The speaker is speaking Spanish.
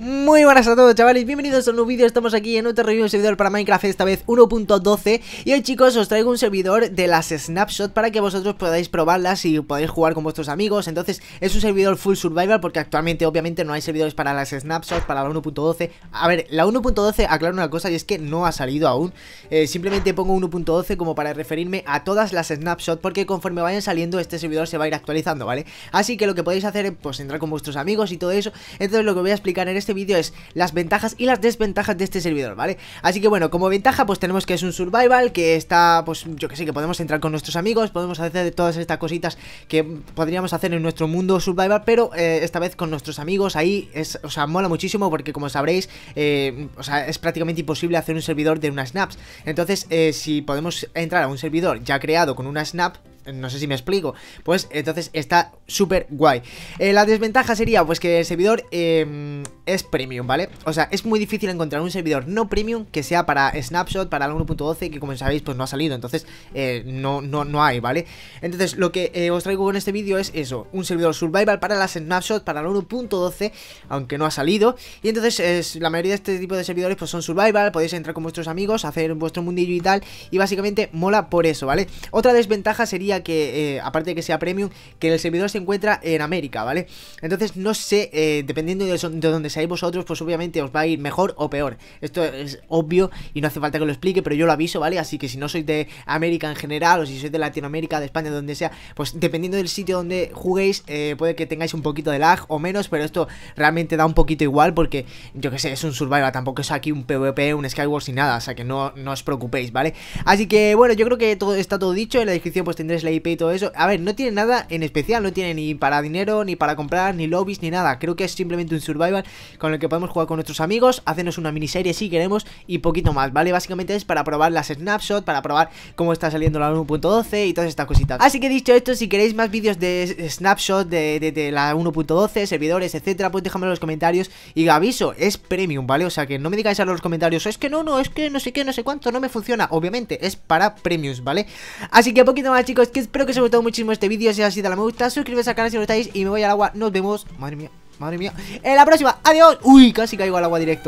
Mm. Muy buenas a todos chavales, bienvenidos a un nuevo vídeo, estamos aquí en otro review de servidor para Minecraft, esta vez 1.12 Y hoy chicos os traigo un servidor de las snapshots para que vosotros podáis probarlas y podáis jugar con vuestros amigos Entonces es un servidor full survival porque actualmente obviamente no hay servidores para las snapshots para la 1.12 A ver, la 1.12 aclaro una cosa y es que no ha salido aún eh, Simplemente pongo 1.12 como para referirme a todas las snapshots porque conforme vayan saliendo este servidor se va a ir actualizando, ¿vale? Así que lo que podéis hacer es pues entrar con vuestros amigos y todo eso Entonces lo que voy a explicar en este vídeo las ventajas y las desventajas de este servidor, ¿vale? Así que bueno, como ventaja pues tenemos que es un survival, que está, pues yo que sé, que podemos entrar con nuestros amigos, podemos hacer todas estas cositas que podríamos hacer en nuestro mundo survival, pero eh, esta vez con nuestros amigos ahí, es, o sea, mola muchísimo porque como sabréis, eh, o sea, es prácticamente imposible hacer un servidor de una snaps. Entonces, eh, si podemos entrar a un servidor ya creado con una snap, no sé si me explico. Pues entonces está súper guay. Eh, la desventaja sería pues que el servidor em, es premium, ¿vale? O sea, es muy difícil encontrar un servidor no premium que sea para snapshot, para el 1.12, que como sabéis pues no ha salido, entonces eh, no, no, no hay, ¿vale? Entonces lo que eh, os traigo con este vídeo es eso, un servidor survival para las snapshot, para el 1.12, aunque no ha salido. Y entonces es, la mayoría de este tipo de servidores pues son survival, podéis entrar con vuestros amigos, hacer vuestro mundillo y tal, y básicamente mola por eso, ¿vale? Otra desventaja sería que, eh, aparte de que sea premium, que el servidor se encuentra en América, ¿vale? Entonces, no sé, eh, dependiendo de, donde seáis vosotros, pues obviamente os va a ir mejor o peor. Esto es obvio y no hace falta que lo explique, pero yo lo aviso, ¿vale? Así que si no sois de América en general, o si sois de Latinoamérica, de España, donde sea, pues dependiendo del sitio donde juguéis, eh, puede que tengáis un poquito de lag o menos, pero esto realmente da un poquito igual porque, yo que sé, es un survival, tampoco es aquí un PvP, un Skywars sin nada, o sea que no, no os preocupéis, ¿vale? Así que, bueno, yo creo que está todo dicho, en la descripción pues tendréis IP y todo eso. A ver, no tiene nada en especial, no tiene ni para dinero, ni para comprar, ni lobbies, ni nada. Creo que es simplemente un survival con el que podemos jugar con nuestros amigos, hacernos una miniserie si queremos y poquito más, ¿vale? Básicamente es para probar las snapshots, para probar cómo está saliendo la 1.12 y todas estas cositas. Así que dicho esto, si queréis más vídeos de snapshot de, la 1.12, servidores, etcétera, pues déjame en los comentarios y aviso, es premium, ¿vale? O sea que no me digáis a los comentarios, es que no, no, es que no sé qué, no sé cuánto, no me funciona. Obviamente, es para premiums, ¿vale? Así que poquito más, chicos, que espero que os haya gustado muchísimo este vídeo. Si es así, dale me gusta, suscríbete al canal si no estáis y me voy al agua. Nos vemos, madre mía, madre mía, en la próxima. Adiós. Uy, casi caigo al agua directo.